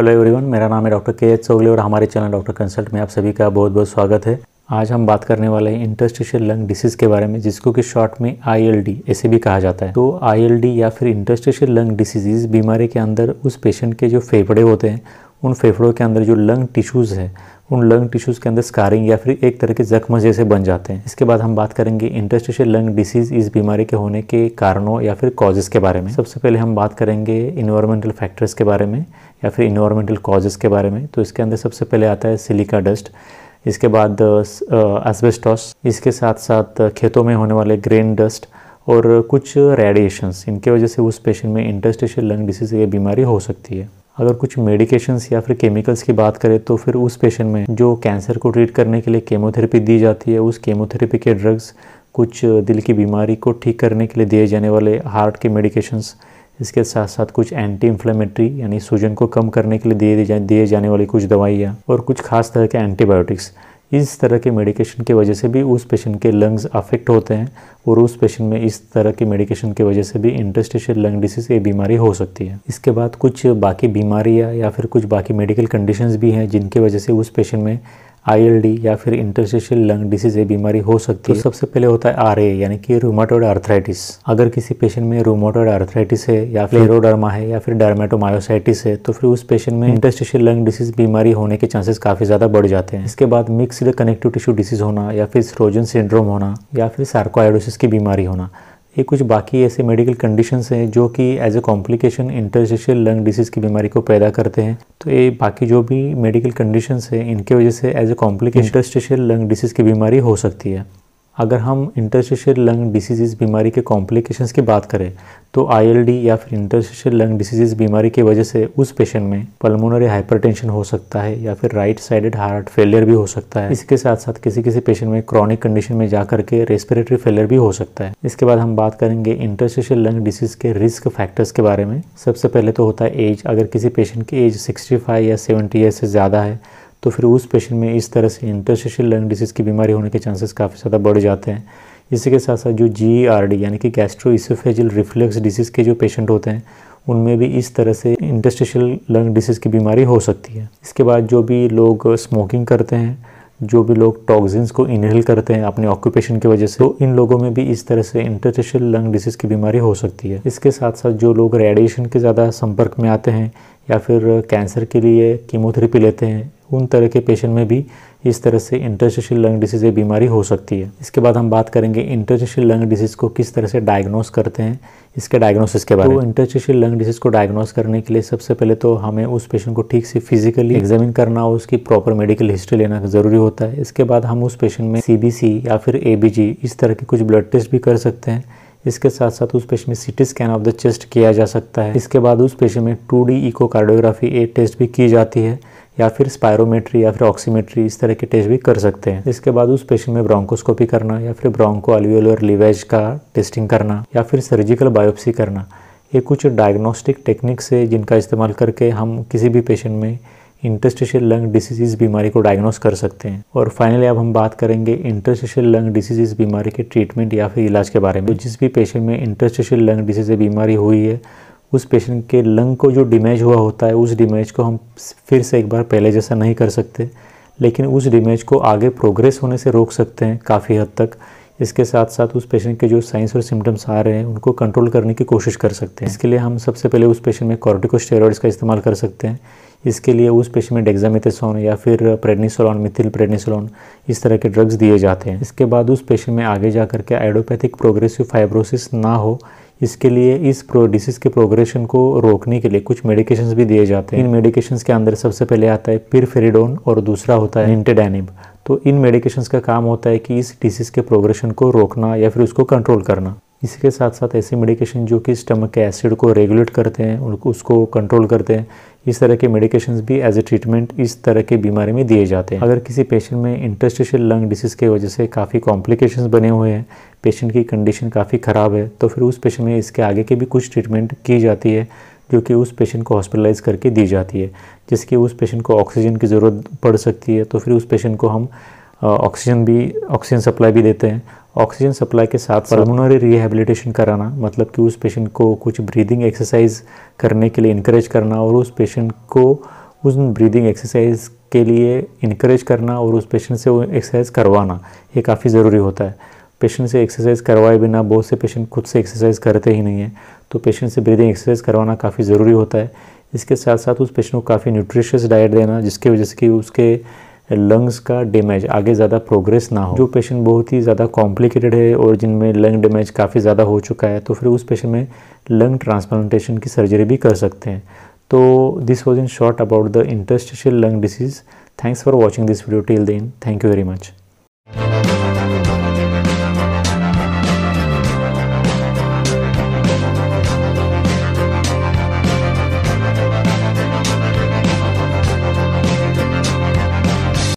hello everyone मेरा नाम है डॉक्टर के एच सोगले और हमारे चैनल डॉक्टर कंसल्ट में आप सभी का बहुत बहुत स्वागत है आज हम बात करने वाले हैं इंटरस्टिशियल लंग डिसीज़ के बारे में जिसको कि शॉर्ट में आईएलडी ऐसे भी कहा जाता है तो आईएलडी या फिर इंटरस्टिशियल लंग डिसीज़ बीमारी के अंदर उस पेशेंट के जो फेफड़े होते हैं उन फेफड़ों के अंदर जो लंग टिश्यूज़ है उन लंग टिश्यूज़ के अंदर स्कारिंग या फिर एक तरह के जख्म जैसे बन जाते हैं इसके बाद हम बात करेंगे इंटरस्टिशियल लंग डिसीज़ इस बीमारी के होने के कारणों या फिर कॉजेज़ के बारे में सबसे पहले हम बात करेंगे इन्वायरमेंटल फैक्टर्स के बारे में या फिर इन्वायरमेंटल कॉजेज़ के बारे में तो इसके अंदर सबसे पहले आता है सिलिका डस्ट इसके बाद एस्बेस्टॉस इसके साथ साथ खेतों में होने वाले ग्रेन डस्ट और कुछ रेडिएशंस इनके वजह से उस पेशेंट में इंटरस्टिशियल लंग डिसीज़ ये बीमारी हो सकती है अगर कुछ मेडिकेशंस या फिर केमिकल्स की बात करें तो फिर उस पेशेंट में जो कैंसर को ट्रीट करने के लिए केमोथेरेपी दी जाती है उस केमोथेरेपी के ड्रग्स कुछ दिल की बीमारी को ठीक करने के लिए दिए जाने वाले हार्ट के मेडिकेशंस इसके साथ साथ कुछ एंटी इन्फ्लेमेटरी यानी सूजन को कम करने के लिए दिए दिए जाने वाली कुछ दवाइयाँ और कुछ खास तरह के एंटीबायोटिक्स इस तरह के मेडिकेशन की वजह से भी उस पेशेंट के लंग्स अफेक्ट होते हैं और उस पेशेंट में इस तरह के मेडिकेशन की वजह से भी इंटरस्टिशियल लंग डिसीज़ ये बीमारी हो सकती है इसके बाद कुछ बाकी बीमारियाँ या फिर कुछ बाकी मेडिकल कंडीशंस भी हैं जिनके वजह से उस पेशेंट में आईएलडी या फिर इंटरस्टिशियल लंग डिसीज ये बीमारी हो सकती तो है तो सबसे पहले होता है आर यानी कि रूमाटोइड आर्थराइटिस अगर किसी पेशेंट में रूमाटोइड आर्थराइटिस है या फ्लेरोडर्मा है या फिर डर्मेटोमायोसाइटिस है तो फिर उस पेशेंट में इंटरस्टिशियल लंग डिसीज बीमारी होने के चांसेस काफ़ी ज़्यादा बढ़ जाते हैं इसके बाद मिक्सड कनेक्टिव टिश्यू डिसीज होना या फिर स्रोजन सिंड्रोम होना या फिर सार्कोआइडोसिस की बीमारी होना ये कुछ बाकी ऐसे मेडिकल कंडीशंस हैं जो कि as a complication interstitial lung disease की बीमारी को पैदा करते हैं तो ये बाकी जो भी मेडिकल कंडीशंस हैं इनके वजह से as a complication interstitial lung disease की बीमारी हो सकती है अगर हम इंटरस्टिशियल लंग डिसीजेज़ बीमारी के कॉम्प्लिकेशंस की बात करें तो आईएलडी या फिर इंटरस्टिशियल लंग डिसीजेज़ बीमारी की वजह से उस पेशेंट में पल्मोनरी हाइपरटेंशन हो सकता है या फिर राइट साइडेड हार्ट फेलियर भी हो सकता है इसके साथ साथ किसी किसी पेशेंट में क्रॉनिक कंडीशन में जा करके रेस्पिरेटरी फेलियर भी हो सकता है इसके बाद हम बात करेंगे इंटरस्टिशियल लंग डिसीज़ के रिस्क फैक्टर्स के बारे में सबसे पहले तो होता है एज अगर किसी पेशेंट की एज सिक्सटी या सेवेंटी ईयर से ज़्यादा है तो फिर उस पेशेंट में इस तरह से इंटरसेशल लंग डिसीज़ की बीमारी होने के चांसेस काफ़ी ज़्यादा बढ़ जाते हैं इसी के साथ साथ जो जी आर डी यानी कि गैस्ट्रो इसोफेजल रिफ्लेक्स डिसीज़ के जो पेशेंट होते हैं उनमें भी इस तरह से इंटरस्टेशल लंग डिसीज़ की बीमारी हो सकती है इसके बाद जो भी लोग स्मोकिंग करते हैं जो भी लोग टॉक्सिन्स को इनहेल करते हैं अपने ऑक्यूपेशन की वजह से तो इन लोगों में भी इस तरह से इंटरस्टेशल लंग डिसीज़ की बीमारी हो सकती है इसके साथ साथ जो लोग रेडिएशन के ज़्यादा संपर्क में आते हैं या फिर कैंसर के लिए कीमोथेरेपी लेते हैं उन तरह के पेशेंट में भी इस तरह से इंटरस्टिशियल लंग डिसीज़ ये बीमारी हो सकती है इसके बाद हम बात करेंगे इंटरस्टिशियल लंग डिसीज़ को किस तरह से डायग्नोस करते हैं इसके डायग्नोसिस के बाद तो इंटरस्टिशियल लंग डिसीज़ को डायग्नोस करने के लिए सबसे पहले तो हमें उस पेशेंट को ठीक से फिजिकली एग्जामिन करना और उसकी प्रॉपर मेडिकल हिस्ट्री लेना ज़रूरी होता है इसके बाद हम उस पेशेंट में सी या फिर ए इस तरह के कुछ ब्लड टेस्ट भी कर सकते हैं इसके साथ साथ उस पेशेंट में CT scan of the chest किया जा सकता है इसके बाद उस पेशेंट में two D echocardiography a test भी की जाती है या फिर स्पायरोमेट्री या फिर ऑक्सीमेट्री इस तरह के टेस्ट भी कर सकते हैं इसके बाद उस पेशेंट में ब्रोंकोस्कोपी करना या फिर ब्रोंको अल्वियोलर लिवेज का टेस्टिंग करना या फिर सर्जिकल बायोप्सी करना ये कुछ डायग्नोस्टिक टेक्निक्स है जिनका इस्तेमाल करके हम किसी भी पेशेंट में इंटरस्टिशियल लंग डिसीज बीमारी को डायग्नोस कर सकते हैं और फाइनली अब हम बात करेंगे इंटरस्टिशियल लंग डिसीज बीमारी के ट्रीटमेंट या फिर इलाज के बारे में तो जिस भी पेशेंट में इंटरस्टिशियल लंग डिसीज बीमारी हुई है उस पेशेंट के लंग को जो डिमेज हुआ होता है उस डिमेज को हम फिर से एक बार पहले जैसा नहीं कर सकते लेकिन उस डिमेज को आगे प्रोग्रेस होने से रोक सकते हैं काफ़ी हद तक इसके साथ साथ उस पेशेंट के जो साइंस और सिम्टम्स आ रहे हैं उनको कंट्रोल करने की कोशिश कर सकते हैं इसके लिए हम सबसे पहले उस पेशेंट में कॉर्टिकोस्टेरॉइड्स का इस्तेमाल कर सकते हैं इसके लिए उस पेशे में डेक्जामिथेसोन या फिर प्रेडनीसोलॉन मिथिल प्रेडनीसोलॉन इस तरह के ड्रग्स दिए जाते हैं इसके बाद उस पेशे में आगे जा करके आइडोपैथिक प्रोग्रेसिव फाइब्रोसिस ना हो इसके लिए इस प्रो डिसीज़ के प्रोग्रेशन को रोकने के लिए कुछ मेडिकेशंस भी दिए जाते हैं इन मेडिकेशंस के अंदर सबसे पहले आता है पिरफेरिडोन और दूसरा होता है इंटेडानिब तो इन मेडिकेशंस का काम होता है कि इस डिसीज़ के प्रोग्रेशन को रोकना या फिर उसको कंट्रोल करना इसी के साथ साथ ऐसे मेडिकेशन जो कि स्टमक के एसिड को रेगुलेट करते हैं उनको उसको कंट्रोल करते हैं इस तरह के मेडिकेशन भी एज ए ट्रीटमेंट इस तरह के बीमारी में दिए जाते हैं अगर किसी पेशेंट में इंटरस्टिशियल लंग डिसीज़ के वजह से काफ़ी कॉम्प्लिकेशंस बने हुए हैं पेशेंट की कंडीशन काफ़ी ख़राब है तो फिर उस पेशेंट में इसके आगे के भी कुछ ट्रीटमेंट की जाती है जो कि उस पेशेंट को हॉस्पिटलाइज करके दी जाती है जिसकी उस पेशेंट को ऑक्सीजन की ज़रूरत पड़ सकती है तो फिर उस पेशेंट को हम ऑक्सीजन भी ऑक्सीजन सप्लाई भी देते हैं ऑक्सीजन सप्लाई के साथ पल्मोनरी रिहेबिलिटेशन कराना मतलब कि उस पेशेंट को कुछ ब्रीदिंग एक्सरसाइज करने के लिए इनक्रेज करना और उस पेशेंट को उस ब्रीदिंग एक्सरसाइज के लिए इनक्रेज करना और उस पेशेंट से वो एक्सरसाइज करवाना ये काफ़ी ज़रूरी होता है पेशेंट से एक्सरसाइज करवाए बिना बहुत से पेशेंट खुद से एक्सरसाइज करते ही नहीं है तो पेशेंट से ब्रीदिंग एक्सरसाइज करवाना काफ़ी ज़रूरी होता है इसके साथ साथ उस पेशेंट को काफ़ी न्यूट्रिशियस डाइट देना जिसके वजह से कि उसके लंग्स का डैमेज आगे ज़्यादा प्रोग्रेस ना हो जो पेशेंट बहुत ही ज़्यादा कॉम्प्लिकेटेड है और जिनमें लंग डैमेज काफ़ी ज़्यादा हो चुका है तो फिर उस पेशेंट में लंग ट्रांसप्लांटेशन की सर्जरी भी कर सकते हैं तो this was in short about the interstitial lung disease thanks for watching this video till then thank you very much